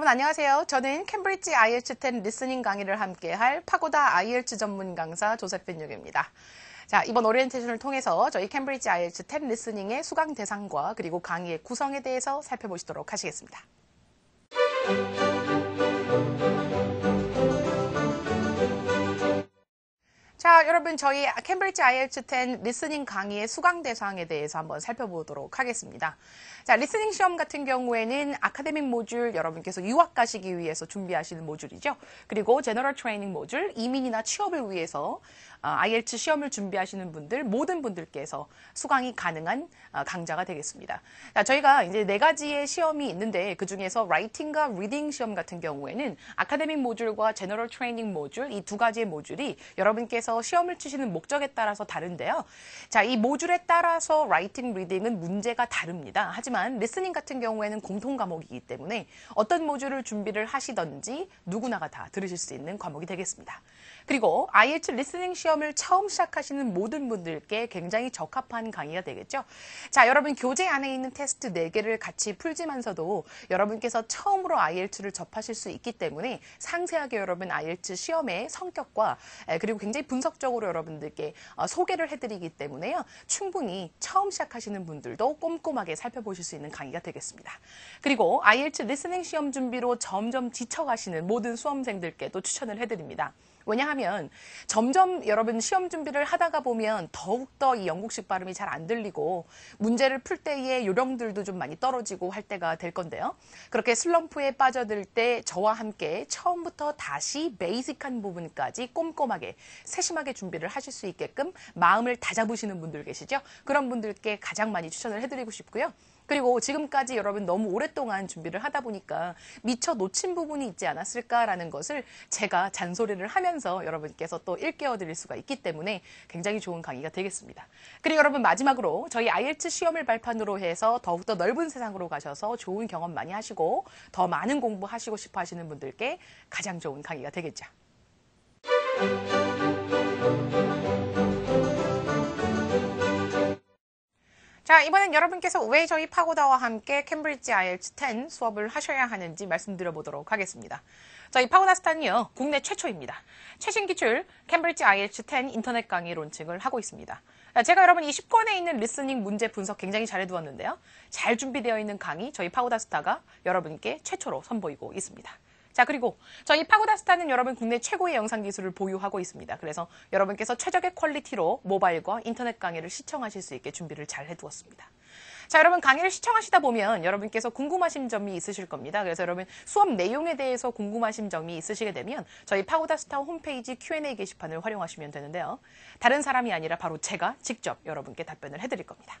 여러분 안녕하세요. 저는 캠브리지 IELTS10 리스닝 강의를 함께할 파고다 IELTS 전문 강사 조세핀 육입니다. 자, 이번 오리엔테이션을 통해서 저희 캠브리지 IELTS 10 리스닝의 수강 대상과 그리고 강의의 구성에 대해서 살펴보시도록 하시겠습니다. 자, 여러분 저희 캠브리지 IELTS 1 리스닝 강의의 수강 대상에 대해서 한번 살펴보도록 하겠습니다. 자, 리스닝 시험 같은 경우에는 아카데믹 모듈 여러분께서 유학 가시기 위해서 준비하시는 모듈이죠. 그리고 제너럴 트레이닝 모듈, 이민이나 취업을 위해서 어, IELTS 시험을 준비하시는 분들 모든 분들께서 수강이 가능한 어, 강좌가 되겠습니다. 자, 저희가 이제 네 가지의 시험이 있는데 그 중에서 라이팅과 리딩 시험 같은 경우에는 아카데믹 모듈과 제너럴 트레이닝 모듈 이 두 가지의 모듈이 여러분께서 해서 시험을 치시는 목적에 따라서 다른데요. 자, 이 모듈에 따라서 라이팅, 리딩은 문제가 다릅니다. 하지만 리스닝 같은 경우에는 공통 과목이기 때문에 어떤 모듈을 준비를 하시던지 누구나가 다 들으실 수 있는 과목이 되겠습니다. 그리고 IH 리스닝 시험을 처음 시작하시는 모든 분들께 굉장히 적합한 강의가 되겠죠. 자, 여러분 교재 안에 있는 테스트 4개를 같이 풀지만서도 여러분께서 처음으로 IELTS를 접하실 수 있기 때문에 상세하게 여러분 IELTS 시험의 성격과 그리고 굉장히 분 분석적으로 여러분들께 어, 소개를 해드리기 때문에요. 충분히 처음 시작하시는 분들도 꼼꼼하게 살펴보실 수 있는 강의가 되겠습니다. 그리고 IELTS 리스닝 시험 준비로 점점 지쳐가시는 모든 수험생들께도 추천을 해드립니다. 왜냐하면 점점 여러분 시험 준비를 하다가 보면 더욱더 이 영국식 발음이 잘 안 들리고 문제를 풀 때의 요령들도 좀 많이 떨어지고 할 때가 될 건데요. 그렇게 슬럼프에 빠져들 때 저와 함께 처음부터 다시 베이직한 부분까지 꼼꼼하게 세심하게 준비를 하실 수 있게끔 마음을 다잡으시는 분들 계시죠? 그런 분들께 가장 많이 추천을 해드리고 싶고요. 그리고 지금까지 여러분 너무 오랫동안 준비를 하다 보니까 미처 놓친 부분이 있지 않았을까라는 것을 제가 잔소리를 하면서 여러분께서 또 일깨워 드릴 수가 있기 때문에 굉장히 좋은 강의가 되겠습니다. 그리고 여러분 마지막으로 저희 IELTS 시험을 발판으로 해서 더욱더 넓은 세상으로 가셔서 좋은 경험 많이 하시고 더 많은 공부하시고 싶어 하시는 분들께 가장 좋은 강의가 되겠죠. 자, 이번엔 여러분께서 왜 저희 파고다와 함께 캠브리지 IELTS 10 수업을 하셔야 하는지 말씀드려보도록 하겠습니다. 저희 파고다 스탄이요, 국내 최초입니다. 최신 기출 캠브리지 IELTS 10 인터넷 강의 론칭을 하고 있습니다. 아, 제가 여러분 2 0권에 있는 리스닝 문제 분석 굉장히 잘해두었는데요. 잘 준비되어 있는 강의 저희 파고다 스타가 여러분께 최초로 선보이고 있습니다. 자, 그리고 저희 파고다 스타는 여러분 국내 최고의 영상 기술을 보유하고 있습니다. 그래서 여러분께서 최적의 퀄리티로 모바일과 인터넷 강의를 시청하실 수 있게 준비를 잘 해두었습니다. 자, 여러분 강의를 시청하시다 보면 여러분께서 궁금하신 점이 있으실 겁니다. 그래서 여러분 수업 내용에 대해서 궁금하신 점이 있으시게 되면 저희 파고다스타 홈페이지 Q&A 게시판을 활용하시면 되는데요. 다른 사람이 아니라 바로 제가 직접 여러분께 답변을 해드릴 겁니다.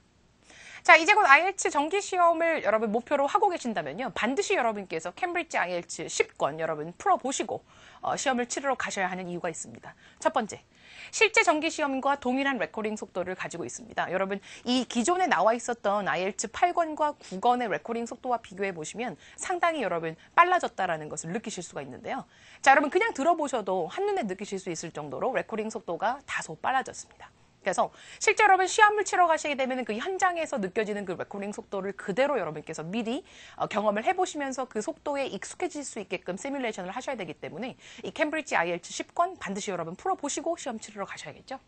자, 이제 곧 IELTS 정기 시험을 여러분 목표로 하고 계신다면요. 반드시 여러분께서 캠브리지 IELTS 10권 여러분 풀어보시고 어, 시험을 치르러 가셔야 하는 이유가 있습니다. 첫 번째, 실제 정기 시험과 동일한 레코딩 속도를 가지고 있습니다. 여러분, 이 기존에 나와 있었던 IELTS 8권과 9권의 레코딩 속도와 비교해 보시면 상당히 여러분 빨라졌다라는 것을 느끼실 수가 있는데요. 자, 여러분 그냥 들어보셔도 한눈에 느끼실 수 있을 정도로 레코딩 속도가 다소 빨라졌습니다. 그래서 실제 여러분 시험을 치러 가시게 되면 그 현장에서 느껴지는 그 레코딩 속도를 그대로 여러분께서 미리 어, 경험을 해보시면서 그 속도에 익숙해질 수 있게끔 시뮬레이션을 하셔야 되기 때문에 이 캠브리지 IELTS 10권 반드시 여러분 풀어보시고 시험 치러 가셔야겠죠.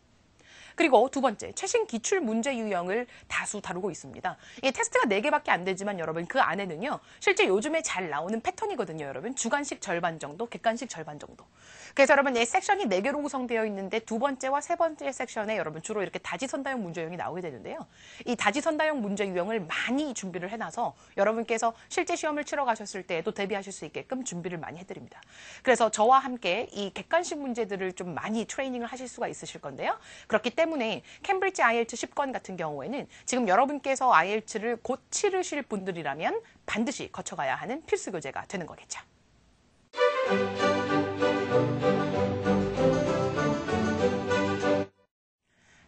그리고 두 번째, 최신 기출 문제 유형을 다수 다루고 있습니다. 이 테스트가 4개밖에 안 되지만 여러분 그 안에는요. 실제 요즘에 잘 나오는 패턴이거든요, 여러분. 주관식 절반 정도, 객관식 절반 정도. 그래서 여러분 이 예, 섹션이 네개로 구성되어 있는데 두 번째와 세 번째 섹션에 여러분 주로 이렇게 다지선다형 문제형이 나오게 되는데요. 이 다지선다형 문제 유형을 많이 준비를 해놔서 여러분께서 실제 시험을 치러 가셨을 때에도 대비하실 수 있게끔 준비를 많이 해드립니다. 그래서 저와 함께 이 객관식 문제들을 좀 많이 트레이닝을 하실 수가 있으실 건데요. 그렇기 때문에 캠브리지 IELTS 10권 같은 경우에는 지금 여러분께서 IELTS를 곧 치르실 분들이라면 반드시 거쳐가야 하는 필수 교재가 되는 거겠죠.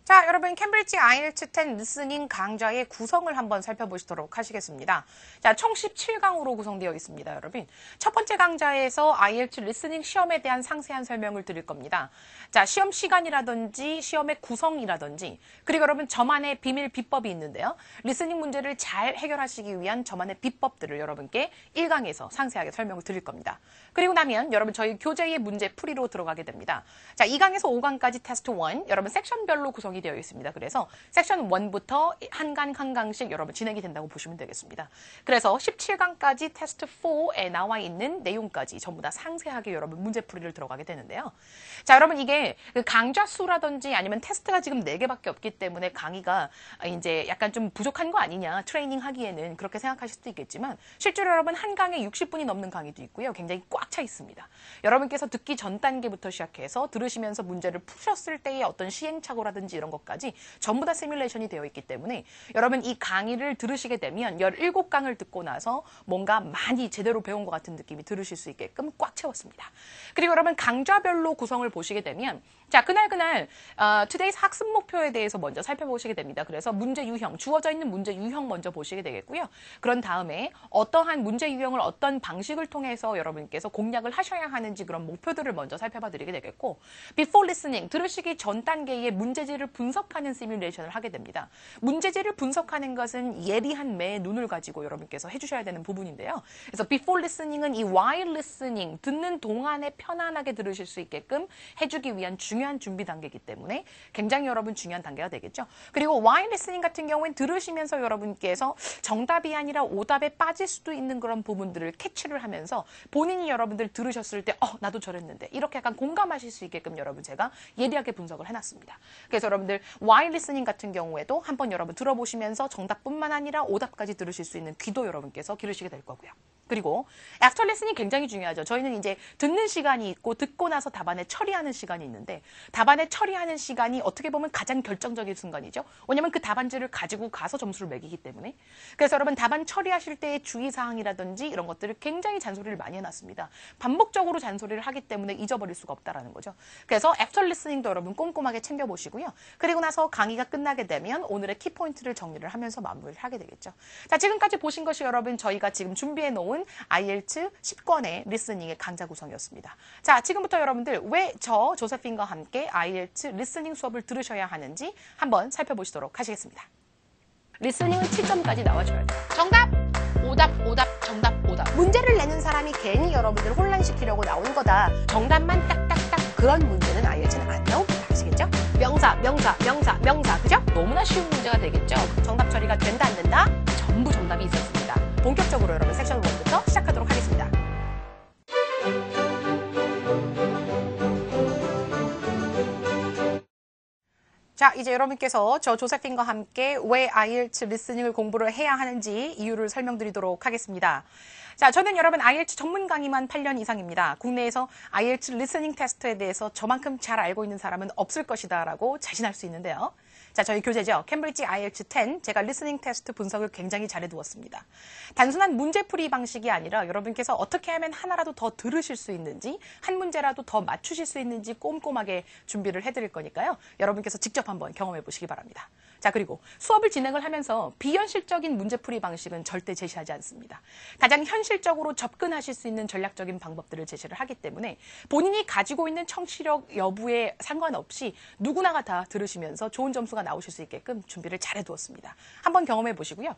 자, 여러분 캠브리지 아이엘츠 10 리스닝 강좌의 구성을 한번 살펴보시도록 하시겠습니다. 자, 총 17강으로 구성되어 있습니다, 여러분. 첫 번째 강좌에서 아이엘츠 리스닝 시험에 대한 상세한 설명을 드릴 겁니다. 자, 시험 시간이라든지 시험의 구성이라든지 그리고 여러분 저만의 비밀 비법이 있는데요. 리스닝 문제를 잘 해결하시기 위한 저만의 비법들을 여러분께 1강에서 상세하게 설명을 드릴 겁니다. 그리고 나면 여러분 저희 교재의 문제 풀이로 들어가게 됩니다. 자, 2강에서 5강까지 테스트 1 여러분 섹션별로 구성 구성 되어 있습니다. 그래서 섹션 1부터 한강 한강씩 여러분 진행이 된다고 보시면 되겠습니다. 그래서 17강까지 테스트 4에 나와 있는 내용까지 전부 다 상세하게 여러분 문제풀이를 들어가게 되는데요. 자, 여러분 이게 그 강좌 수라든지 아니면 테스트가 지금 4개밖에 없기 때문에 강의가 이제 약간 좀 부족한 거 아니냐 트레이닝 하기에는 그렇게 생각하실 수도 있겠지만 실제로 여러분 한강에 60분이 넘는 강의도 있고요. 굉장히 꽉 차 있습니다. 여러분께서 듣기 전 단계부터 시작해서 들으시면서 문제를 푸셨을 때의 어떤 시행착오라든지 이런 이런 것까지 전부 다 시뮬레이션이 되어 있기 때문에 여러분 이 강의를 들으시게 되면 17강을 듣고 나서 뭔가 많이 제대로 배운 것 같은 느낌이 들으실 수 있게끔 꽉 채웠습니다. 그리고 여러분 강좌별로 구성을 보시게 되면 자, 그날 그날 어, 투데이스 학습 목표에 대해서 먼저 살펴보시게 됩니다. 그래서 문제 유형, 주어져 있는 문제 유형 먼저 보시게 되겠고요. 그런 다음에 어떠한 문제 유형을 어떤 방식을 통해서 여러분께서 공략을 하셔야 하는지 그런 목표들을 먼저 살펴봐 드리게 되겠고 before listening, 들으시기 전 단계의 문제지를 분석하는 시뮬레이션을 하게 됩니다. 문제지를 분석하는 것은 예리한 매의 눈을 가지고 여러분께서 해주셔야 되는 부분인데요. 그래서 before listening은 이 while listening 듣는 동안에 편안하게 들으실 수 있게끔 해주기 위한 중요한 준비 단계이기 때문에 굉장히 여러분 중요한 단계가 되겠죠. 그리고 while listening 같은 경우엔 들으시면서 여러분께서 정답이 아니라 오답에 빠질 수도 있는 그런 부분들을 캐치를 하면서 본인이 여러분들 들으셨을 때 어, 나도 저랬는데 이렇게 약간 공감하실 수 있게끔 여러분 제가 예리하게 분석을 해놨습니다. 그래서 여러분 여러분들 와이 리스닝 같은 경우에도 한번 여러분 들어보시면서 정답뿐만 아니라 오답까지 들으실 수 있는 귀도 여러분께서 기르시게 될 거고요. 그리고 액터 레슨이 굉장히 중요하죠. 저희는 이제 듣는 시간이 있고 듣고 나서 답안에 처리하는 시간이 있는데 답안에 처리하는 시간이 어떻게 보면 가장 결정적인 순간이죠. 왜냐하면 그 답안지를 가지고 가서 점수를 매기기 때문에. 그래서 여러분 답안 처리하실 때의 주의사항이라든지 이런 것들을 굉장히 잔소리를 많이 해놨습니다. 반복적으로 잔소리를 하기 때문에 잊어버릴 수가 없다라는 거죠. 그래서 액터 레슨도 여러분 꼼꼼하게 챙겨보시고요. 그리고 나서 강의가 끝나게 되면 오늘의 키포인트를 정리를 하면서 마무리를 하게 되겠죠. 자 지금까지 보신 것이 여러분 저희가 지금 준비해 놓은 나온 IELTS 10권의 리스닝의 강좌 구성이었습니다. 자, 지금부터 여러분들 왜 저 조세핀과 함께 IELTS 리스닝 수업을 들으셔야 하는지 한번 살펴보시도록 하시겠습니다. 리스닝은 7점까지 나와줘야 돼요. 정답! 오답, 오답, 정답, 오답. 문제를 내는 사람이 괜히 여러분들 을 혼란시키려고 나온 거다. 정답만 딱딱딱 그런 문제는 IELTS는 안 나옵니다. 아시겠죠? 명사, 명사, 명사, 명사, 그죠? 너무나 쉬운 문제가 되겠죠? 정답 처리가 된다, 안 된다? 전부 정답이 있었습니다. 본격적으로 여러분 섹션 1부터 시작하도록 하겠습니다. 자, 이제 여러분께서 저 조사팀과 함께 왜 IELTS 리스닝을 공부를 해야 하는지 이유를 설명드리도록 하겠습니다. 자, 저는 여러분 IELTS 전문 강의만 8년 이상입니다. 국내에서 IELTS 리스닝 테스트에 대해서 저만큼 잘 알고 있는 사람은 없을 것이다라고 자신할 수 있는데요. 자, 저희 교재죠. 캠브리지 IH10 제가 리스닝 테스트 분석을 굉장히 잘해두었습니다. 단순한 문제풀이 방식이 아니라 여러분께서 어떻게 하면 하나라도 더 들으실 수 있는지 한 문제라도 더 맞추실 수 있는지 꼼꼼하게 준비를 해드릴 거니까요. 여러분께서 직접 한번 경험해 보시기 바랍니다. 자, 그리고 수업을 진행을 하면서 비현실적인 문제풀이 방식은 절대 제시하지 않습니다. 가장 현실적으로 접근하실 수 있는 전략적인 방법들을 제시를 하기 때문에 본인이 가지고 있는 청취력 여부에 상관없이 누구나가 다 들으시면서 좋은 점수가 나오실 수 있게끔 준비를 잘 해두었습니다. 한번 경험해 보시고요.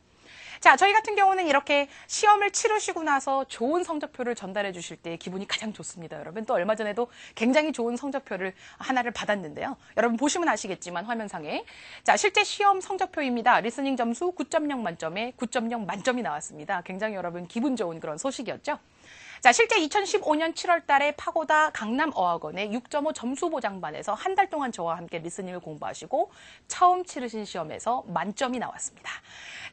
자, 저희 같은 경우는 이렇게 시험을 치르시고 나서 좋은 성적표를 전달해 주실 때 기분이 가장 좋습니다. 여러분 또 얼마 전에도 굉장히 좋은 성적표를 하나를 받았는데요. 여러분 보시면 아시겠지만 화면상에 자, 실제 시험 성적표입니다. 리스닝 점수 9.0 만점에 9.0 만점이 나왔습니다. 굉장히 여러분 기분 좋은 그런 소식이었죠. 자, 실제 2015년 7월 달에 파고다 강남 어학원의 6.5 점수 보장반에서 한 달 동안 저와 함께 리스닝을 공부하시고 처음 치르신 시험에서 만점이 나왔습니다.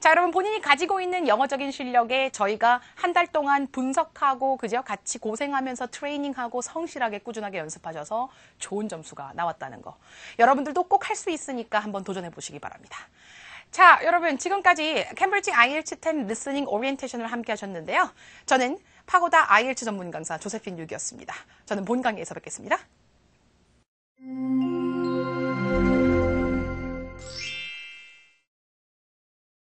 자, 여러분 본인이 가지고 있는 영어적인 실력에 저희가 한 달 동안 분석하고 그죠? 같이 고생하면서 트레이닝하고 성실하게 꾸준하게 연습하셔서 좋은 점수가 나왔다는 거. 여러분들도 꼭 할 수 있으니까 한번 도전해 보시기 바랍니다. 자, 여러분 지금까지 캠브리지 IELTS 10 리스닝 오리엔테이션을 함께 하셨는데요. 저는 파고다 IH 전문 강사 조세핀 육이었습니다. 저는 본강의에서 뵙겠습니다.